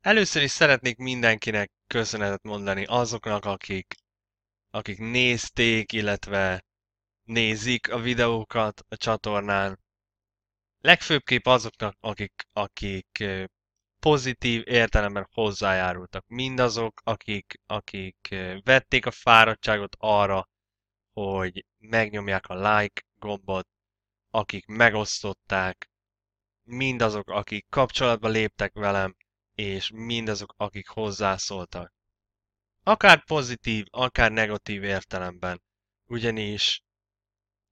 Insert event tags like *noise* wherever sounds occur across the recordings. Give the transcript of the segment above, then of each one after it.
Először is szeretnék mindenkinek köszönetet mondani azoknak, akik, akik nézték, illetve nézik a videókat a csatornán. Legfőbbképp azoknak, akik, akik pozitív értelemben hozzájárultak. Mindazok, akik, akik vették a fáradtságot arra, hogy megnyomják a like gombot, akik megosztották, mindazok, akik kapcsolatba léptek velem, és mindazok, akik hozzászóltak. Akár pozitív, akár negatív értelemben. Ugyanis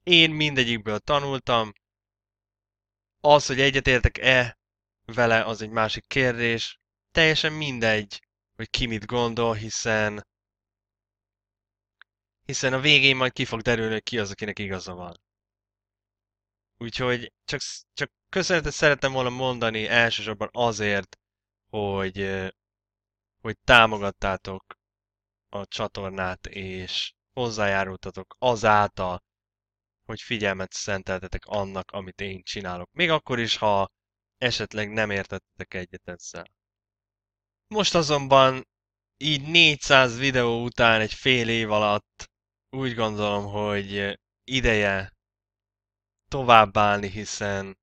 én mindegyikből tanultam, az, hogy egyetértek-e vele, az egy másik kérdés. Teljesen mindegy, hogy ki mit gondol, hiszen hiszen a végén majd ki fog derülni, hogy ki az, akinek igaza van. Úgyhogy csak, csak köszönetet szerettem volna mondani elsősorban azért, hogy, hogy támogattátok a csatornát, és hozzájárultatok azáltal, hogy figyelmet szenteltetek annak, amit én csinálok. Még akkor is, ha esetleg nem értettetek egyet ezzel. Most azonban így 400 videó után egy fél év alatt úgy gondolom, hogy ideje továbbállni, hiszen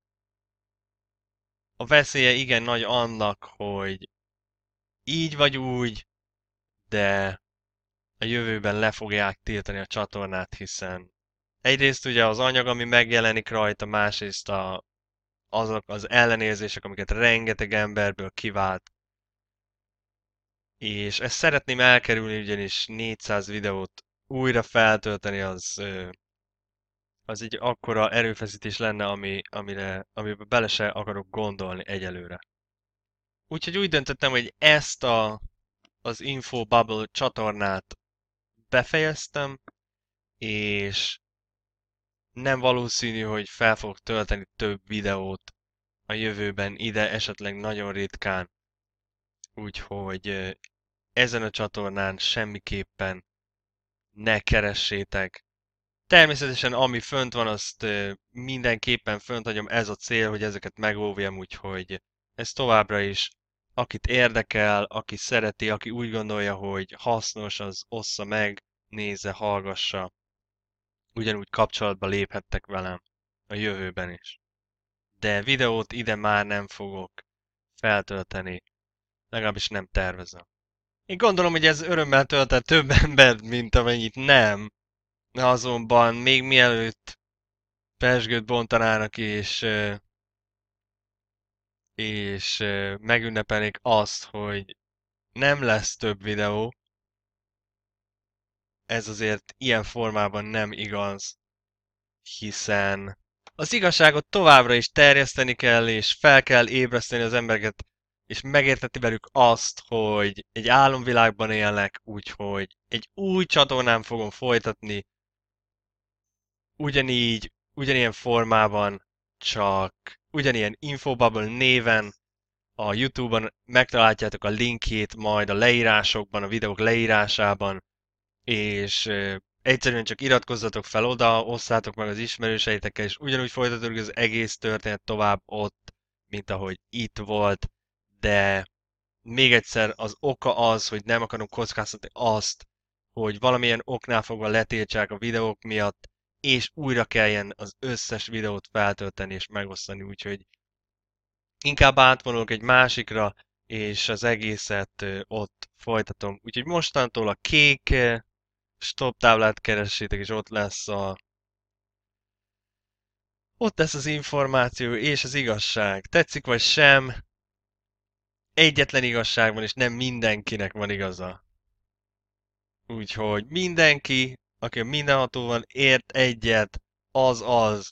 a veszélye igen nagy annak, hogy így vagy úgy, de a jövőben le fogják tiltani a csatornát, hiszen egyrészt ugye az anyag, ami megjelenik rajta, másrészt a, azok az ellenérzések, amiket rengeteg emberből kivált. És ezt szeretném elkerülni, ugyanis 400 videót újra feltölteni az az egy akkora erőfeszítés lenne, ami, amire, amiben bele se akarok gondolni egyelőre. Úgyhogy úgy döntöttem, hogy ezt a, az Info Bubble csatornát befejeztem, és nem valószínű, hogy fel fogok tölteni több videót a jövőben ide, esetleg nagyon ritkán. Úgyhogy ezen a csatornán semmiképpen ne keressétek Természetesen ami fönt van, azt mindenképpen fönt hagyom. Ez a cél, hogy ezeket megóvjam, úgyhogy ez továbbra is akit érdekel, aki szereti, aki úgy gondolja, hogy hasznos, az ossza meg, nézze, hallgassa. Ugyanúgy kapcsolatba léphettek velem a jövőben is. De videót ide már nem fogok feltölteni, legalábbis nem tervezem. Én gondolom, hogy ez örömmel töltett több *laughs* embert, mint amennyit nem, Azonban még mielőtt Pesgőt bontanának és, és megünnepelik azt, hogy nem lesz több videó, ez azért ilyen formában nem igaz, hiszen az igazságot továbbra is terjeszteni kell, és fel kell ébreszteni az embereket, és megérteti velük azt, hogy egy álomvilágban élnek, úgyhogy egy új csatornán fogom folytatni ugyanígy, ugyanilyen formában, csak ugyanilyen Infobubble néven a Youtube-on megtaláljátok a linkjét majd a leírásokban, a videók leírásában, és egyszerűen csak iratkozzatok fel oda, osszátok meg az ismerőseitekkel, és ugyanúgy folytatódik az egész történet tovább ott, mint ahogy itt volt, de még egyszer az oka az, hogy nem akarom kockáztatni azt, hogy valamilyen oknál fogva letiltsák a videók miatt, és újra kelljen az összes videót feltölteni és megosztani, úgyhogy inkább átvonulok egy másikra, és az egészet ott folytatom. Úgyhogy mostantól a kék stop táblát keressétek, és ott lesz a ott lesz az információ és az igazság. Tetszik vagy sem, egyetlen igazság van, és nem mindenkinek van igaza. Úgyhogy mindenki aki mindenhatóan ért egyet, az az,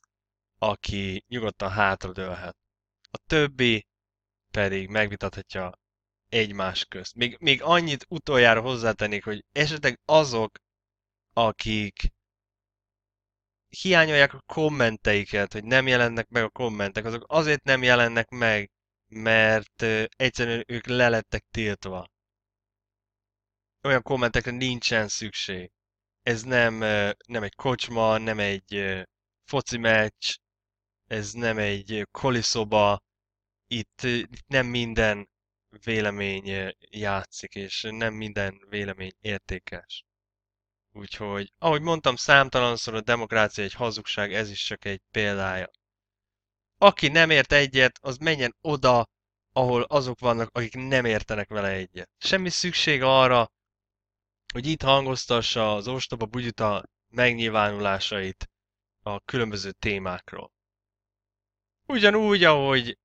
aki nyugodtan hátradőlhet. A többi pedig megvitathatja egymás közt. Még, még annyit utoljára hozzátennék, hogy esetleg azok, akik hiányolják a kommenteiket, hogy nem jelennek meg a kommentek, azok azért nem jelennek meg, mert egyszerűen ők lelettek tiltva. Olyan kommentekre nincsen szükség ez nem, nem egy kocsma, nem egy foci meccs, ez nem egy koliszoba, itt, nem minden vélemény játszik, és nem minden vélemény értékes. Úgyhogy, ahogy mondtam, számtalanszor a demokrácia egy hazugság, ez is csak egy példája. Aki nem ért egyet, az menjen oda, ahol azok vannak, akik nem értenek vele egyet. Semmi szükség arra, hogy itt hangoztassa az ostoba bugyuta megnyilvánulásait a különböző témákról. Ugyanúgy, ahogy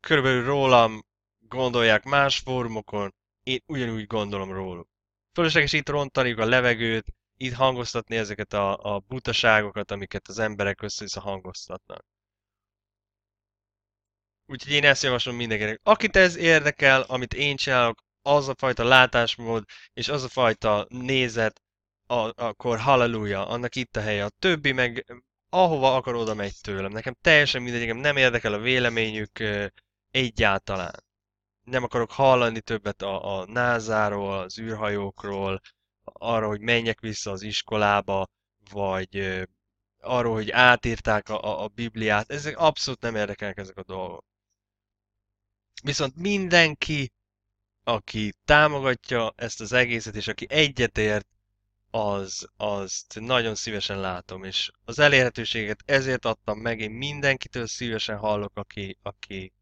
körülbelül rólam gondolják más fórumokon, én ugyanúgy gondolom róluk. Fölösleges itt rontaniuk a levegőt, itt hangoztatni ezeket a, a butaságokat, amiket az emberek össze-vissza hangoztatnak. Úgyhogy én ezt javaslom mindenkinek. Akit ez érdekel, amit én csinálok, az a fajta látásmód és az a fajta nézet, a, akkor halleluja, annak itt a helye. A többi meg ahova akar oda megy tőlem. Nekem teljesen mindegy, nekem nem érdekel a véleményük egyáltalán. Nem akarok hallani többet a, a názáról, az űrhajókról, arra, hogy menjek vissza az iskolába, vagy arról, hogy átírták a, a, a Bibliát. Ezek abszolút nem érdekelnek ezek a dolgok. Viszont mindenki aki támogatja ezt az egészet, és aki egyetért, az, azt nagyon szívesen látom, és az elérhetőséget ezért adtam meg, én mindenkitől szívesen hallok, aki, aki,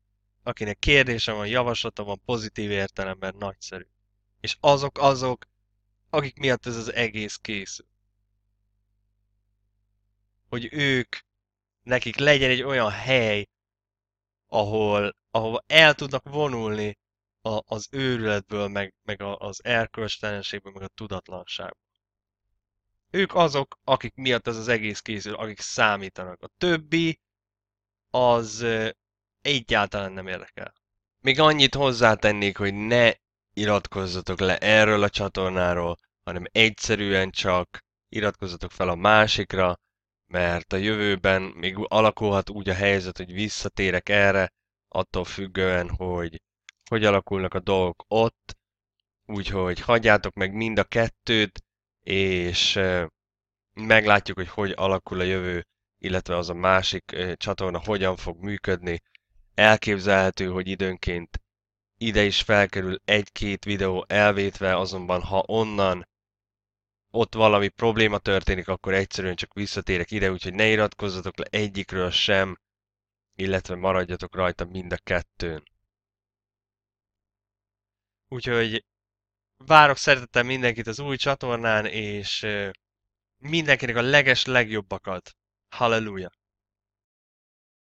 akinek kérdése van, javaslata van, pozitív értelemben nagyszerű. És azok azok, akik miatt ez az egész készül. Hogy ők, nekik legyen egy olyan hely, ahol, ahova el tudnak vonulni, a, az őrületből, meg, meg a, az erkölcstelenségből, meg a tudatlanságból. Ők azok, akik miatt ez az egész készül, akik számítanak. A többi az egyáltalán nem érdekel. Még annyit hozzátennék, hogy ne iratkozzatok le erről a csatornáról, hanem egyszerűen csak iratkozzatok fel a másikra, mert a jövőben még alakulhat úgy a helyzet, hogy visszatérek erre, attól függően, hogy hogy alakulnak a dolgok ott, úgyhogy hagyjátok meg mind a kettőt, és meglátjuk, hogy hogy alakul a jövő, illetve az a másik csatorna hogyan fog működni. Elképzelhető, hogy időnként ide is felkerül egy-két videó elvétve, azonban ha onnan ott valami probléma történik, akkor egyszerűen csak visszatérek ide, úgyhogy ne iratkozzatok le egyikről sem, illetve maradjatok rajta mind a kettőn. Úgyhogy várok szeretettel mindenkit az új csatornán, és mindenkinek a leges legjobbakat. Halleluja!